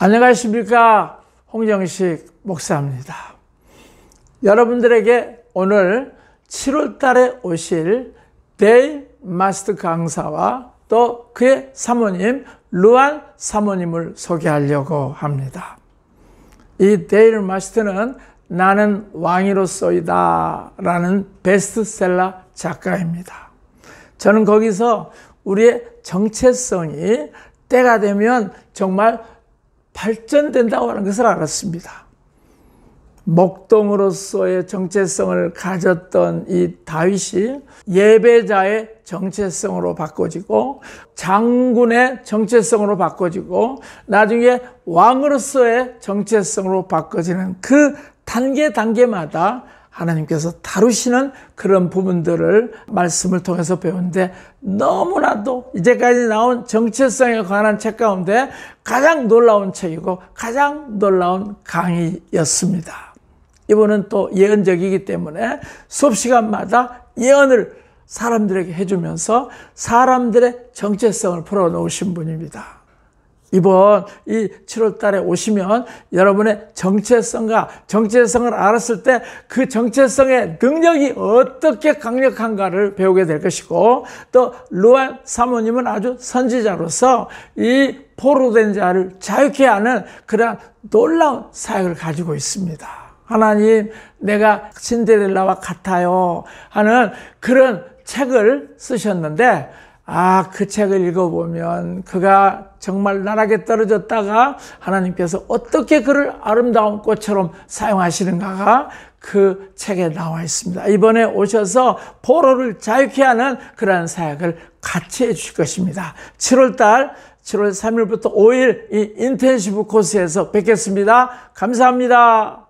안녕하십니까 홍정식 목사입니다 여러분들에게 오늘 7월달에 오실 데이 마스터 강사와 또 그의 사모님 루안 사모님을 소개하려고 합니다 이 데일 마스터는 나는 왕이로서이다 라는 베스트셀러 작가입니다 저는 거기서 우리의 정체성이 때가 되면 정말 발전된다고 하는 것을 알았습니다. 목동으로서의 정체성을 가졌던 이 다윗이 예배자의 정체성으로 바꿔지고 장군의 정체성으로 바꿔지고 나중에 왕으로서의 정체성으로 바꿔지는 그 단계 단계마다 하나님께서 다루시는 그런 부분들을 말씀을 통해서 배는데 너무나도 이제까지 나온 정체성에 관한 책 가운데 가장 놀라운 책이고 가장 놀라운 강의였습니다. 이분은 또 예언적이기 때문에 수업 시간마다 예언을 사람들에게 해주면서 사람들의 정체성을 풀어놓으신 분입니다. 이번 이 7월 달에 오시면 여러분의 정체성과 정체성을 알았을 때 그 정체성의 능력이 어떻게 강력한가를 배우게 될 것이고 또 루안 사모님은 아주 선지자로서 이 포로된 자를 자유케 하는 그러한 놀라운 사역을 가지고 있습니다. 하나님 내가 신데렐라와 같아요 하는 그런 책을 쓰셨는데 아, 그 책을 읽어보면 그가 정말 나락에 떨어졌다가 하나님께서 어떻게 그를 아름다운 꽃처럼 사용하시는가가 그 책에 나와 있습니다. 이번에 오셔서 포로를 자유케 하는 그러한 사역을 같이 해주실 것입니다. 7월달, 7월 3일부터 5일 이 인텐시브 코스에서 뵙겠습니다. 감사합니다.